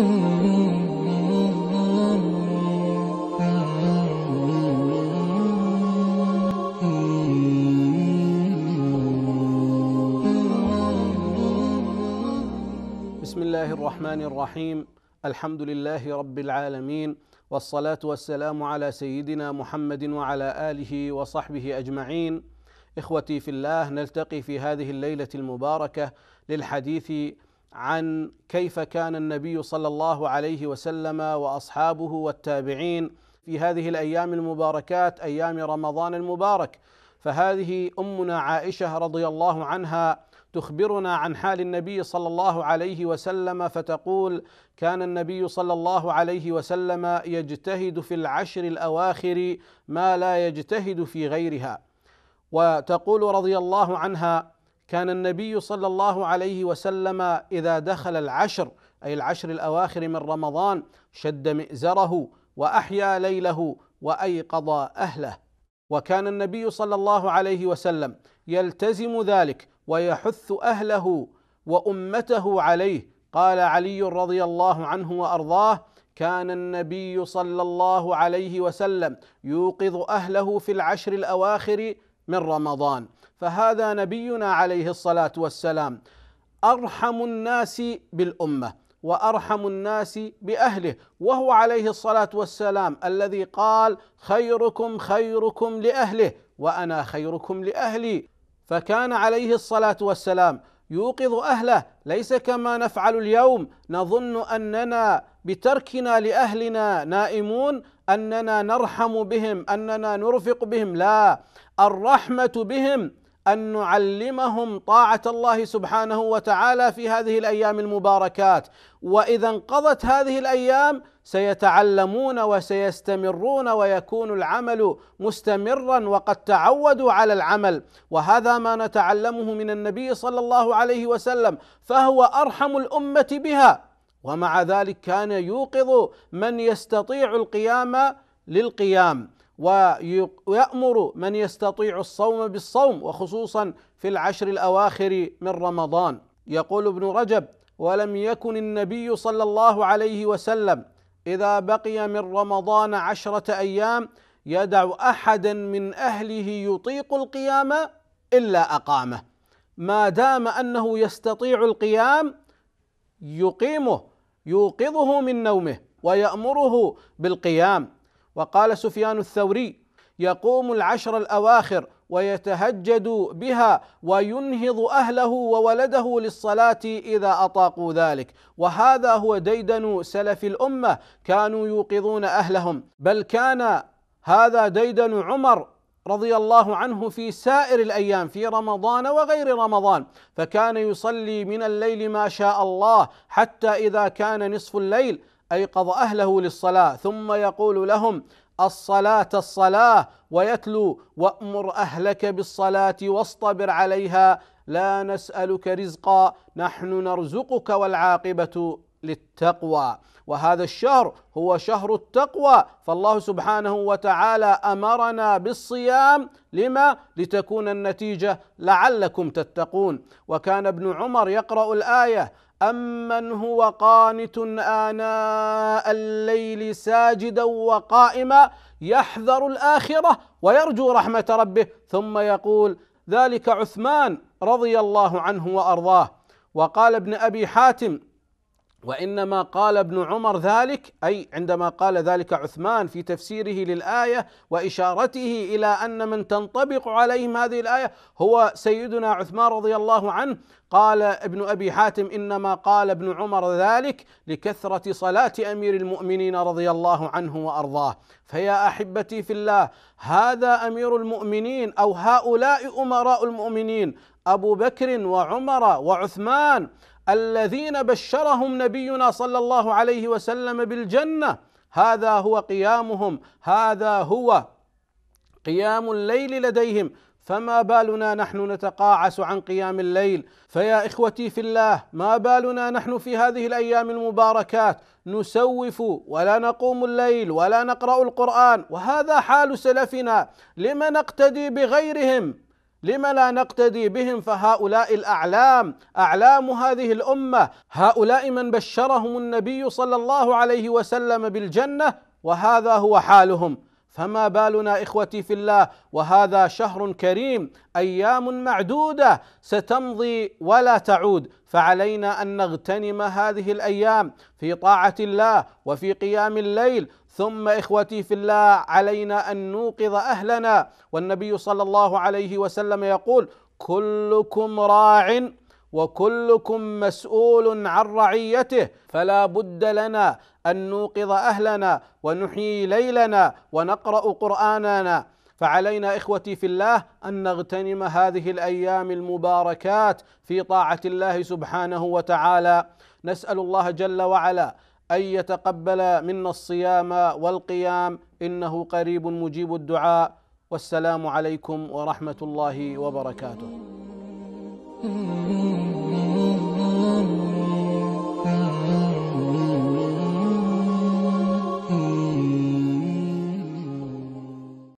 بسم الله الرحمن الرحيم الحمد لله رب العالمين والصلاه والسلام على سيدنا محمد وعلى اله وصحبه اجمعين اخوتي في الله نلتقي في هذه الليله المباركه للحديث عن كيف كان النبي صلى الله عليه وسلم واصحابه والتابعين في هذه الايام المباركات ايام رمضان المبارك فهذه امنا عائشه رضي الله عنها تخبرنا عن حال النبي صلى الله عليه وسلم فتقول كان النبي صلى الله عليه وسلم يجتهد في العشر الاواخر ما لا يجتهد في غيرها وتقول رضي الله عنها كان النبي صلى الله عليه وسلم اذا دخل العشر اي العشر الاواخر من رمضان شد مئزره واحيا ليله وايقظ اهله وكان النبي صلى الله عليه وسلم يلتزم ذلك ويحث اهله وامته عليه قال علي رضي الله عنه وارضاه كان النبي صلى الله عليه وسلم يوقظ اهله في العشر الاواخر من رمضان فهذا نبينا عليه الصلاه والسلام ارحم الناس بالامه وارحم الناس باهله وهو عليه الصلاه والسلام الذي قال خيركم خيركم لاهله وانا خيركم لاهلي فكان عليه الصلاه والسلام يوقظ اهله ليس كما نفعل اليوم نظن اننا بتركنا لاهلنا نائمون اننا نرحم بهم اننا نرفق بهم لا الرحمه بهم ان نعلمهم طاعه الله سبحانه وتعالى في هذه الايام المباركات واذا انقضت هذه الايام سيتعلمون وسيستمرون ويكون العمل مستمرا وقد تعودوا على العمل وهذا ما نتعلمه من النبي صلى الله عليه وسلم فهو ارحم الامه بها ومع ذلك كان يوقظ من يستطيع القيام للقيام ويأمر من يستطيع الصوم بالصوم وخصوصا في العشر الأواخر من رمضان يقول ابن رجب ولم يكن النبي صلى الله عليه وسلم إذا بقي من رمضان عشرة أيام يدع أحدا من أهله يطيق القيام إلا أقامه ما دام أنه يستطيع القيام يقيمه يوقظه من نومه ويأمره بالقيام وقال سفيان الثوري يقوم العشر الاواخر ويتهجد بها وينهض اهله وولده للصلاه اذا اطاقوا ذلك وهذا هو ديدن سلف الامه كانوا يوقظون اهلهم بل كان هذا ديدن عمر رضي الله عنه في سائر الايام في رمضان وغير رمضان فكان يصلي من الليل ما شاء الله حتى اذا كان نصف الليل ايقظ اهله للصلاه ثم يقول لهم الصلاه الصلاه ويتلو وامر اهلك بالصلاه واصطبر عليها لا نسالك رزقا نحن نرزقك والعاقبه للتقوى وهذا الشهر هو شهر التقوى فالله سبحانه وتعالى امرنا بالصيام لما لتكون النتيجه لعلكم تتقون وكان ابن عمر يقرا الايه امن هو قانت اناء الليل ساجدا وقائما يحذر الاخره ويرجو رحمه ربه ثم يقول ذلك عثمان رضي الله عنه وارضاه وقال ابن ابي حاتم وانما قال ابن عمر ذلك اي عندما قال ذلك عثمان في تفسيره للايه واشارته الى ان من تنطبق عليهم هذه الايه هو سيدنا عثمان رضي الله عنه قال ابن ابي حاتم انما قال ابن عمر ذلك لكثره صلاه امير المؤمنين رضي الله عنه وارضاه فيا احبتي في الله هذا امير المؤمنين او هؤلاء امراء المؤمنين ابو بكر وعمر وعثمان الذين بشرهم نبينا صلى الله عليه وسلم بالجنه هذا هو قيامهم هذا هو قيام الليل لديهم فما بالنا نحن نتقاعس عن قيام الليل فيا اخوتي في الله ما بالنا نحن في هذه الايام المباركات نسوف ولا نقوم الليل ولا نقرا القران وهذا حال سلفنا لم نقتدي بغيرهم لم لا نقتدي بهم فهؤلاء الاعلام اعلام هذه الامه هؤلاء من بشرهم النبي صلى الله عليه وسلم بالجنه وهذا هو حالهم فما بالنا اخوتي في الله وهذا شهر كريم ايام معدوده ستمضي ولا تعود فعلينا ان نغتنم هذه الايام في طاعه الله وفي قيام الليل ثم اخوتي في الله علينا ان نوقظ اهلنا والنبي صلى الله عليه وسلم يقول كلكم راع وكلكم مسؤول عن رعيته فلا بد لنا ان نوقظ اهلنا ونحيي ليلنا ونقرا قراننا فعلينا اخوتي في الله ان نغتنم هذه الايام المباركات في طاعه الله سبحانه وتعالى نسال الله جل وعلا ان يتقبل منا الصيام والقيام انه قريب مجيب الدعاء والسلام عليكم ورحمه الله وبركاته Mm-hmm.